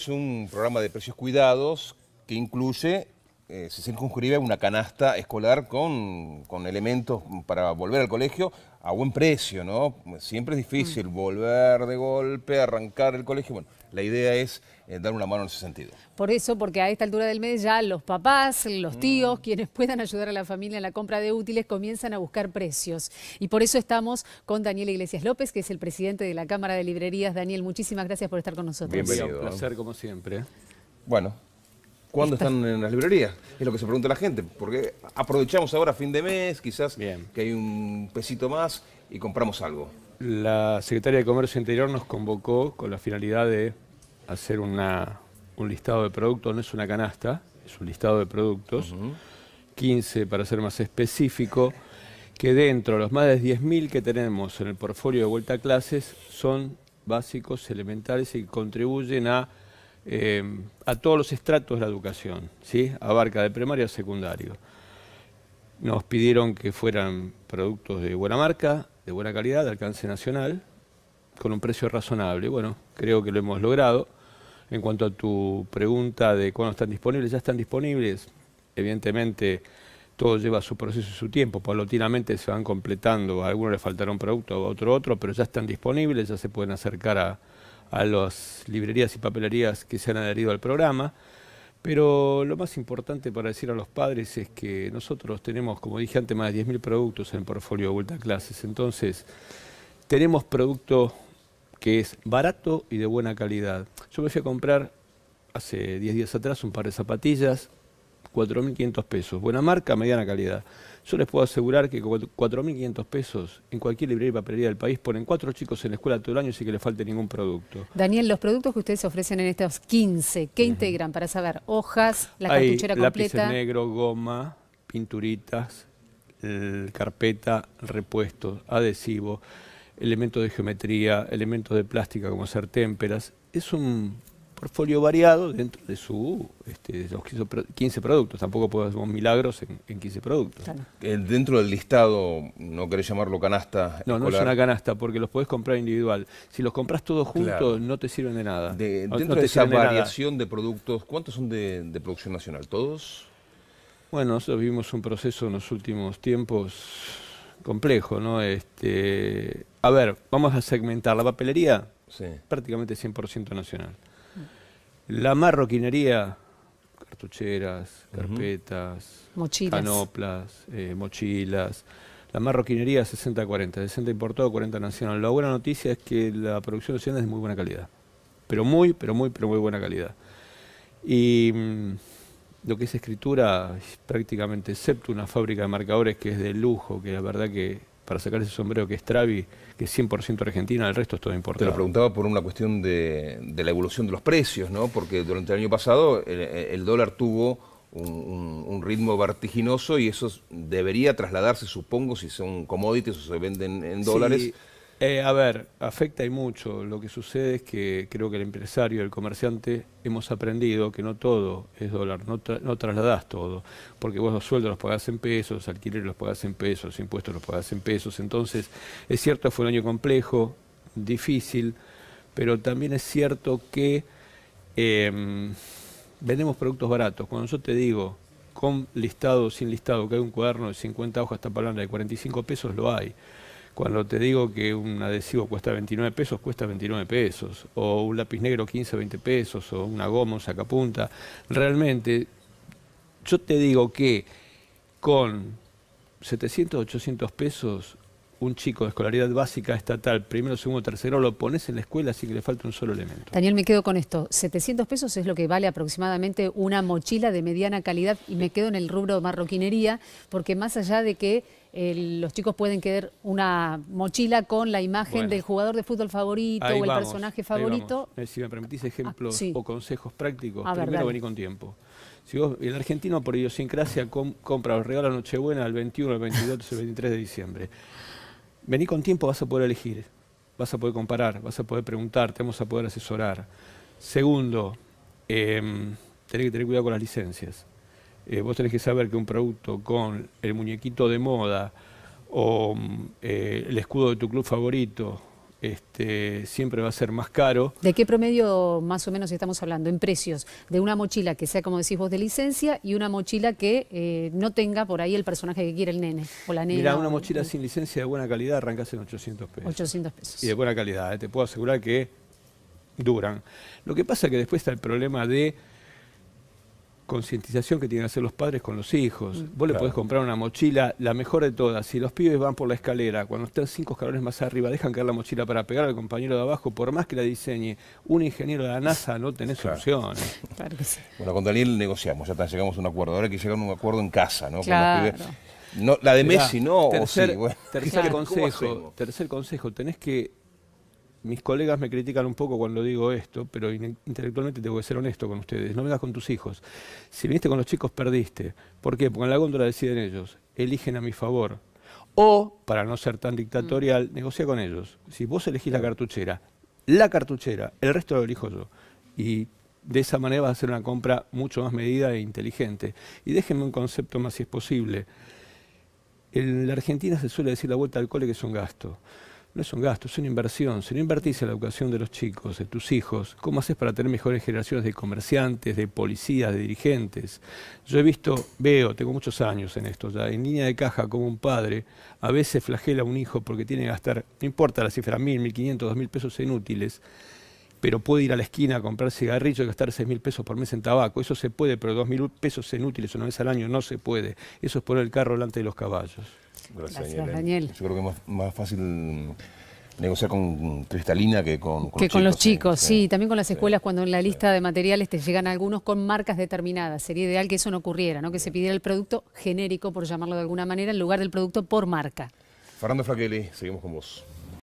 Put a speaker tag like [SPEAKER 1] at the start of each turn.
[SPEAKER 1] Es un programa de precios cuidados que incluye eh, se circunscribe una canasta escolar con, elementos para volver al colegio a buen precio, ¿no? Siempre es difícil mm. volver de golpe, arrancar el colegio. Bueno, la idea es eh, dar una mano en ese sentido.
[SPEAKER 2] Por eso, porque a esta altura del mes ya los papás, los mm. tíos, quienes puedan ayudar a la familia en la compra de útiles, comienzan a buscar precios. Y por eso estamos con Daniel Iglesias López, que es el presidente de la Cámara de Librerías. Daniel, muchísimas gracias por estar con nosotros. Bienvenido. Un placer,
[SPEAKER 1] como siempre. Bueno, ¿Cuándo están en las librerías? Es lo que se pregunta la gente, porque aprovechamos ahora fin de mes, quizás que hay un pesito más y compramos algo.
[SPEAKER 3] La Secretaría de Comercio Interior nos convocó con la finalidad de hacer un listado de productos, no es una canasta, es un listado de productos, 15 para ser más específico, que dentro de los más de 10.000 que tenemos en el portfolio de vuelta a clases son básicos, elementales y contribuyen a eh, a todos los estratos de la educación, ¿sí? abarca de primaria a secundario. Nos pidieron que fueran productos de buena marca, de buena calidad, de alcance nacional, con un precio razonable. Bueno, creo que lo hemos logrado. En cuanto a tu pregunta de cuándo están disponibles, ya están disponibles. Evidentemente, todo lleva su proceso y su tiempo. Paulatinamente se van completando. A algunos le faltará un producto, a otro otro, pero ya están disponibles, ya se pueden acercar a, a las librerías y papelerías que se han adherido al programa. Pero lo más importante para decir a los padres es que nosotros tenemos, como dije antes, más de 10.000 productos en el portfolio de Vuelta a Clases. Entonces, tenemos producto que es barato y de buena calidad. Yo me fui a comprar hace 10 días atrás un par de zapatillas 4.500 pesos. Buena marca, mediana calidad. Yo les puedo asegurar que con 4.500 pesos en cualquier librería y papelería del país ponen cuatro chicos en la escuela todo el año sin que les falte ningún producto.
[SPEAKER 2] Daniel, los productos que ustedes ofrecen en estos 15, ¿qué integran para saber? Hojas, la cartuchera completa.
[SPEAKER 3] negro, goma, pinturitas, carpeta, repuestos, adhesivo, elementos de geometría, elementos de plástica como ser témperas. Es un Porfolio variado dentro de su este, los 15 productos. Tampoco podemos milagros
[SPEAKER 1] en, 15 productos. Eh, dentro del listado, no querés llamarlo canasta. No, no es una
[SPEAKER 3] canasta porque los podés comprar individual. Si los compras todos juntos, no te sirven de nada. dentro de esa variación
[SPEAKER 1] de, productos, ¿cuántos son de, producción nacional? ¿Todos?
[SPEAKER 3] Bueno, nosotros vivimos un proceso en los últimos tiempos complejo, ¿no? Este, a ver, vamos a segmentar la papelería prácticamente 100% nacional. La marroquinería, cartucheras, carpetas, mochilas. canoplas, eh, mochilas. La marroquinería 60-40, 60 importado, 40 nacional. La buena noticia es que la producción nacional es de muy buena calidad. Pero muy, pero muy, pero muy buena calidad. Y mm, lo que es escritura, prácticamente, excepto una fábrica de marcadores que es de lujo, que la verdad que para sacar ese sombrero que es Travi, que es 100% argentina, el resto es todo importante. Te lo
[SPEAKER 1] preguntaba por una cuestión de, la evolución de los precios, ¿no? Porque durante el año pasado el, dólar tuvo un, ritmo vertiginoso y eso debería trasladarse, supongo, si son commodities o se venden en dólares.
[SPEAKER 3] Eh, a ver, afecta y mucho. Lo que sucede es que creo que el empresario, el comerciante, hemos aprendido que no todo es dólar, no, tra trasladás todo, porque vos los sueldos los pagás en pesos, los alquileres los pagás en pesos, impuestos los pagás en pesos. Entonces, es cierto, fue un año complejo, difícil, pero también es cierto que em, vendemos productos baratos. Cuando yo te digo, con listado, o sin listado, que hay un cuaderno de 50 hojas, está palabra de 45 pesos, lo hay. Cuando te digo que un adhesivo cuesta 29 pesos, cuesta 29 pesos. O un lápiz negro 15, 20 pesos. O una goma, un sacapunta. Realmente, yo te digo que con 700, 800 pesos un chico de escolaridad básica estatal, primero, segundo, tercero, lo pones en la escuela así que le falta un solo elemento.
[SPEAKER 2] Daniel, me quedo con esto. 700 pesos es lo que vale aproximadamente una mochila de mediana calidad y me quedo en el rubro marroquinería porque más allá de que los chicos pueden querer una mochila con la imagen del jugador de fútbol favorito o el personaje favorito.
[SPEAKER 3] Eh, si me permitís ejemplos ah, o consejos prácticos, primero vení con tiempo. Si vos, el argentino por idiosincrasia compra compra o la Nochebuena el 21, el 22, el 23 de diciembre. Vení con tiempo, vas a poder elegir, vas a poder comparar, vas a poder preguntar, te vamos a poder asesorar. Segundo, em, tenés que tener cuidado con las licencias. Eh, vos tenés que saber que un producto con el muñequito de moda o mm, eh, el escudo de tu club favorito este, siempre va a ser más caro.
[SPEAKER 2] ¿De qué promedio más o menos estamos hablando en precios? De una mochila que sea, como decís vos, de licencia y una mochila que eh, no tenga por ahí el personaje que quiere el nene o la nena. mira una mochila mm.
[SPEAKER 3] sin licencia de buena calidad arrancas en 800 pesos. 800 pesos. Y de buena calidad, eh, te puedo asegurar que duran. Lo que pasa es que después está el problema de concientización que tienen que hacer los padres con los hijos. Mm. Vos le podés comprar una mochila, la mejor de todas. Si los pibes van por la escalera, cuando están cinco escalones más arriba, dejan caer la mochila para pegar al compañero de abajo, por más que la diseñe un ingeniero de la NASA, no tenés solución.
[SPEAKER 1] Bueno, con Daniel negociamos, ya llegamos a un acuerdo. Ahora hay que llegar a un acuerdo en casa, ¿no? la de Messi, ¿no? tercer consejo,
[SPEAKER 3] tercer consejo, tenés que mis colegas me critican un poco cuando digo esto, pero intelectualmente tengo que ser honesto con ustedes. No me das con tus hijos. Si viniste con los chicos, perdiste. ¿Por qué? Porque en la góndola deciden ellos. Eligen a mi favor. O, para no ser tan dictatorial, mm. negocia con ellos. Si vos elegís la cartuchera, la cartuchera, el resto lo elijo yo. Y de esa manera vas a hacer una compra mucho más medida e inteligente. Y déjenme un concepto más si es posible. En la Argentina se suele decir la vuelta al cole que es un gasto. No es un gasto, es una inversión. Si no invertís en la educación de los chicos, de tus hijos, ¿cómo haces para tener mejores generaciones de comerciantes, de policías, de dirigentes? Yo he visto, veo, tengo muchos años en esto ya, en línea de caja como un padre, a veces flagela a un hijo porque tiene que gastar, no importa la cifra, mil, mil quinientos, dos mil pesos útiles, pero puede ir a la esquina a comprar cigarrillos y gastar seis mil pesos por mes en tabaco. Eso se puede, pero dos mil pesos útiles una vez al año no se puede. Eso es poner el carro delante de los caballos. Gracias, Daniel.
[SPEAKER 1] Yo creo que es más, fácil mm, negociar con Cristalina que con, que con los chicos,
[SPEAKER 2] sí, también con las escuelas cuando en la lista de materiales te llegan algunos con marcas determinadas. Sería ideal que eso no ocurriera, ¿no? Que se pidiera el producto genérico, por llamarlo de alguna manera, en lugar del producto por marca.
[SPEAKER 1] Fernando Fraquelli, seguimos con vos.